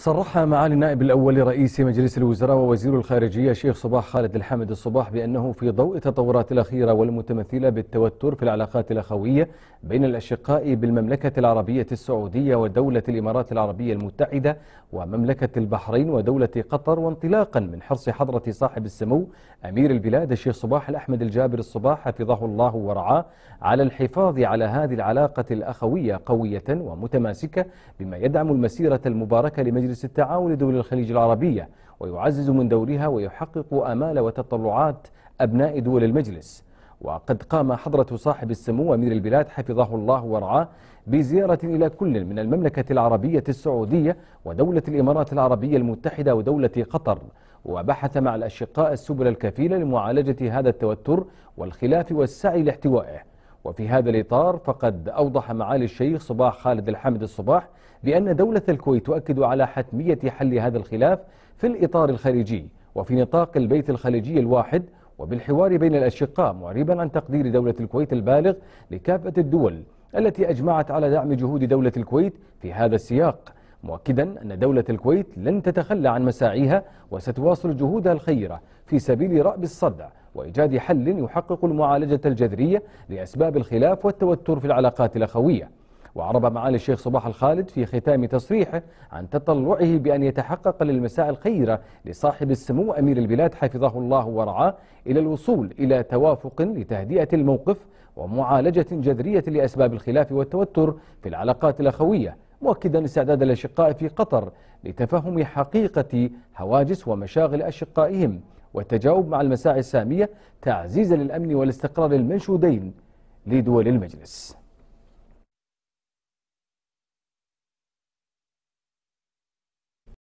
صرح معالي النائب الأول رئيس مجلس الوزراء ووزير الخارجية الشيخ صباح خالد الحمد الصباح بأنه في ضوء التطورات الأخيرة والمتمثلة بالتوتر في العلاقات الأخوية بين الأشقاء بالمملكة العربية السعودية ودولة الإمارات العربية المتحدة ومملكة البحرين ودولة قطر وانطلاقا من حرص حضرة صاحب السمو أمير البلاد الشيخ صباح الأحمد الجابر الصباح حفظه الله ورعاه على الحفاظ على هذه العلاقة الأخوية قوية ومتماسكة بما يدعم المسيرة المباركة لمجلس مجلس التعاون لدول الخليج العربية ويعزز من دورها ويحقق آمال وتطلعات أبناء دول المجلس وقد قام حضرة صاحب السمو أمير البلاد حفظه الله ورعاه بزيارة إلى كل من المملكة العربية السعودية ودولة الإمارات العربية المتحدة ودولة قطر وبحث مع الأشقاء السبل الكفيلة لمعالجة هذا التوتر والخلاف والسعي لاحتوائه وفي هذا الإطار فقد أوضح معالي الشيخ صباح خالد الحمد الصباح بأن دولة الكويت تؤكد على حتمية حل هذا الخلاف في الإطار الخليجي وفي نطاق البيت الخليجي الواحد وبالحوار بين الأشقاء معربا عن تقدير دولة الكويت البالغ لكافة الدول التي أجمعت على دعم جهود دولة الكويت في هذا السياق مؤكدا أن دولة الكويت لن تتخلى عن مساعيها وستواصل جهودها الخيرة في سبيل رأب الصدع وإيجاد حل يحقق المعالجة الجذرية لأسباب الخلاف والتوتر في العلاقات الأخوية وعرب معالي الشيخ صباح الخالد في ختام تصريحه عن تطلعه بأن يتحقق للمساء الخيرة لصاحب السمو أمير البلاد حفظه الله ورعاه إلى الوصول إلى توافق لتهدئة الموقف ومعالجة جذرية لأسباب الخلاف والتوتر في العلاقات الأخوية مؤكدا استعداد الأشقاء في قطر لتفهم حقيقة هواجس ومشاغل أشقائهم والتجاوب مع المساعي السامية تعزيزا للأمن والاستقرار المنشودين لدول المجلس